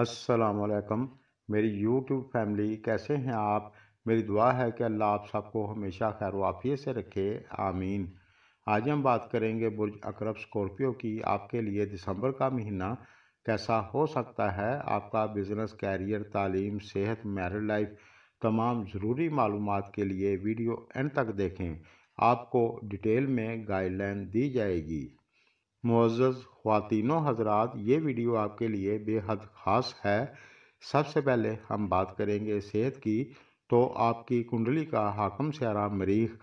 असलकम मेरी YouTube family कैसे हैं आप मेरी दुआ है कि अल्लाह आप सबको हमेशा खैर वाफियत से रखे आमीन आज हम बात करेंगे बुर्ज अकरब स्कॉर्पियो की आपके लिए दिसंबर का महीना कैसा हो सकता है आपका बिज़नेस कैरियर तालीम सेहत मैरिड लाइफ तमाम ज़रूरी मालूम के लिए वीडियो एंड तक देखें आपको डिटेल में गाइडलाइन दी जाएगी मोज़ ख़वातिनों हजरात ये वीडियो आपके लिए बेहद ख़ास है सबसे पहले हम बात करेंगे सेहत की तो आपकी कुंडली का हाकम स्यारा मरीख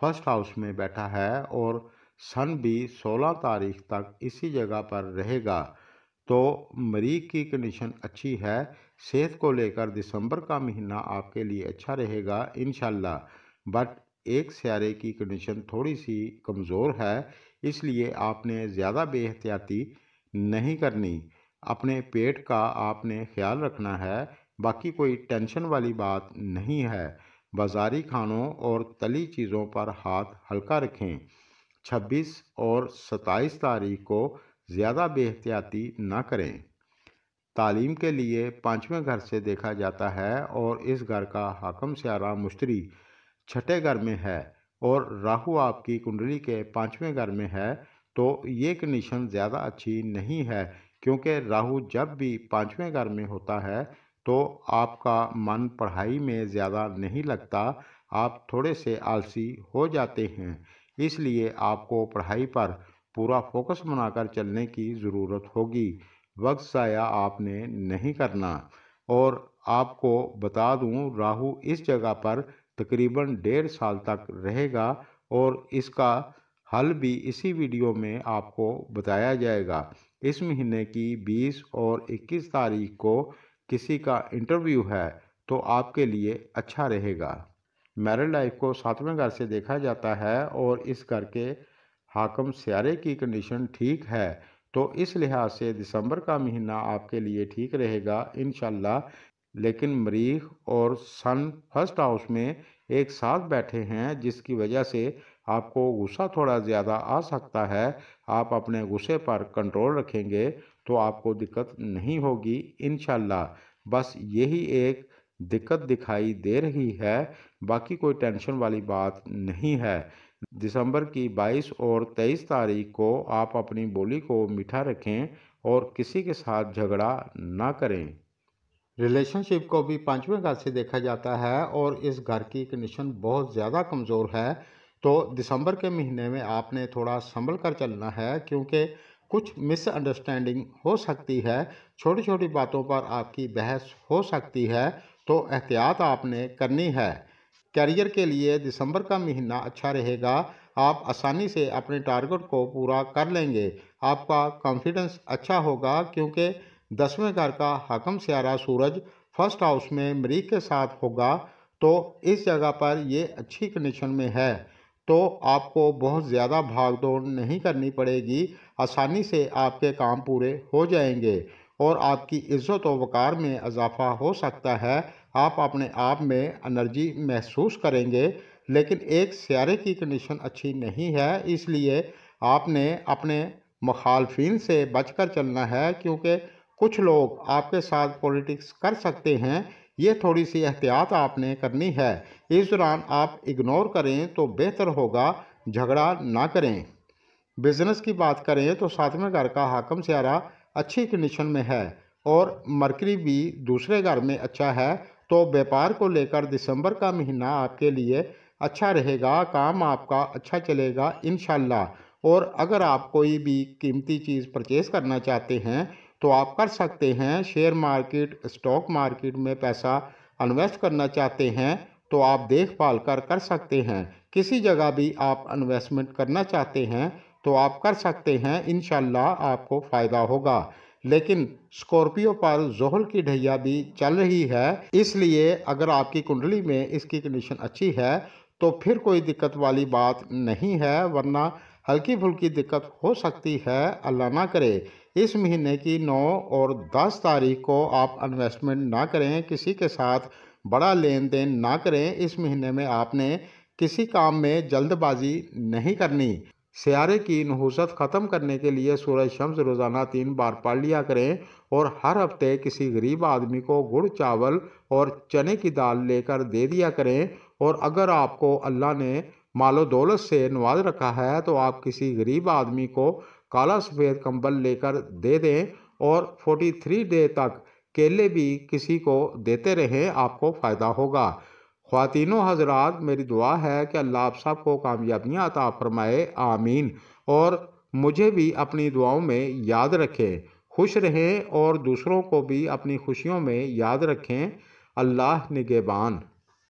फर्स्ट हाउस में बैठा है और सन भी 16 तारीख तक इसी जगह पर रहेगा तो मरीख की कंडीशन अच्छी है सेहत को लेकर दिसंबर का महीना आपके लिए अच्छा रहेगा इन बट एक स्यारे की कंडीशन थोड़ी सी कमज़ोर है इसलिए आपने ज़्यादा बेहतियाती नहीं करनी अपने पेट का आपने ख्याल रखना है बाकी कोई टेंशन वाली बात नहीं है बाजारी खानों और तली चीज़ों पर हाथ हल्का रखें 26 और 27 तारीख को ज़्यादा बेहतियाती ना करें तालीम के लिए पाँचवें घर से देखा जाता है और इस घर का हाकम स्यारा मुश्तरी छठे घर में है और राहु आपकी कुंडली के पाँचवें घर में है तो ये कंडीशन ज़्यादा अच्छी नहीं है क्योंकि राहु जब भी पाँचवें घर में होता है तो आपका मन पढ़ाई में ज़्यादा नहीं लगता आप थोड़े से आलसी हो जाते हैं इसलिए आपको पढ़ाई पर पूरा फोकस बनाकर चलने की ज़रूरत होगी वक्त ज़ाया आपने नहीं करना और आपको बता दूं राहु इस जगह पर तकरीबन डेढ़ साल तक रहेगा और इसका हल भी इसी वीडियो में आपको बताया जाएगा इस महीने की 20 और 21 तारीख को किसी का इंटरव्यू है तो आपके लिए अच्छा रहेगा मैरिड लाइफ को सातवें घर से देखा जाता है और इस करके हाकम स्यारे की कंडीशन ठीक है तो इस लिहाज से दिसंबर का महीना आपके लिए ठीक रहेगा इन लेकिन मरीख और सन फर्स्ट हाउस में एक साथ बैठे हैं जिसकी वजह से आपको गुस्सा थोड़ा ज़्यादा आ सकता है आप अपने गुस्से पर कंट्रोल रखेंगे तो आपको दिक्कत नहीं होगी इन बस यही एक दिक्कत दिखाई दे रही है बाकी कोई टेंशन वाली बात नहीं है दिसंबर की 22 और 23 तारीख को आप अपनी बोली को मीठा रखें और किसी के साथ झगड़ा ना करें रिलेशनशिप को भी पाँचवें घर से देखा जाता है और इस घर की कंडीशन बहुत ज़्यादा कमज़ोर है तो दिसंबर के महीने में आपने थोड़ा संभल कर चलना है क्योंकि कुछ मिसअंडरस्टैंडिंग हो सकती है छोटी छोटी बातों पर आपकी बहस हो सकती है तो एहतियात आपने करनी है करियर के लिए दिसंबर का महीना अच्छा रहेगा आप आसानी से अपने टारगेट को पूरा कर लेंगे आपका कॉन्फिडेंस अच्छा होगा क्योंकि दसवें घर का हकम स्यारा सूरज फर्स्ट हाउस में मरीख के साथ होगा तो इस जगह पर ये अच्छी कंडीशन में है तो आपको बहुत ज़्यादा भाग दौड़ नहीं करनी पड़ेगी आसानी से आपके काम पूरे हो जाएंगे और आपकी इज्जत और वक़ार में इजाफा हो सकता है आप अपने आप में एनर्जी महसूस करेंगे लेकिन एक स्यारे की कंडीशन अच्छी नहीं है इसलिए आपने अपने मुखालफी से बचकर चलना है क्योंकि कुछ लोग आपके साथ पॉलिटिक्स कर सकते हैं ये थोड़ी सी एहतियात आपने करनी है इस दौरान आप इग्नोर करें तो बेहतर होगा झगड़ा ना करें बिजनेस की बात करें तो सातवें घर का हाकम स्यारा अच्छी कंडीशन में है और मरकरी भी दूसरे घर में अच्छा है तो व्यापार को लेकर दिसंबर का महीना आपके लिए अच्छा रहेगा काम आपका अच्छा चलेगा इन और अगर आप कोई भी कीमती चीज़ परचेज़ करना चाहते हैं तो आप कर सकते हैं शेयर मार्केट स्टॉक मार्केट में पैसा इन्वेस्ट करना चाहते हैं तो आप देखभाल कर कर सकते हैं किसी जगह भी आप इन्वेस्टमेंट करना चाहते हैं तो आप कर सकते हैं इन आपको फ़ायदा होगा लेकिन स्कॉर्पियो पर जोहल की ढैया भी चल रही है इसलिए अगर आपकी कुंडली में इसकी कंडीशन अच्छी है तो फिर कोई दिक्कत वाली बात नहीं है वरना हल्की फुल्की दिक्कत हो सकती है अल्लाह ना करे इस महीने की 9 और 10 तारीख को आप इन्वेस्टमेंट ना करें किसी के साथ बड़ा लेन देन ना करें इस महीने में आपने किसी काम में जल्दबाजी नहीं करनी सियारे की नहूसत ख़त्म करने के लिए सूरज शम्स रोज़ाना तीन बार पढ़ लिया करें और हर हफ्ते किसी गरीब आदमी को गुड़ चावल और चने की दाल लेकर दे दिया करें और अगर आपको अल्लाह ने मालो दौलत से नवाज रखा है तो आप किसी गरीब आदमी को काला सफ़ेद कंबल लेकर दे दें और 43 डे तक केले भी किसी को देते रहें आपको फ़ायदा होगा ख़वातिनों हजरात मेरी दुआ है कि अल्लाह आप सबको कामयाबियाँ अता फरमाए आमीन और मुझे भी अपनी दुआओं में याद रखें खुश रहें और दूसरों को भी अपनी खुशियों में याद रखें अल्लाह निगेबान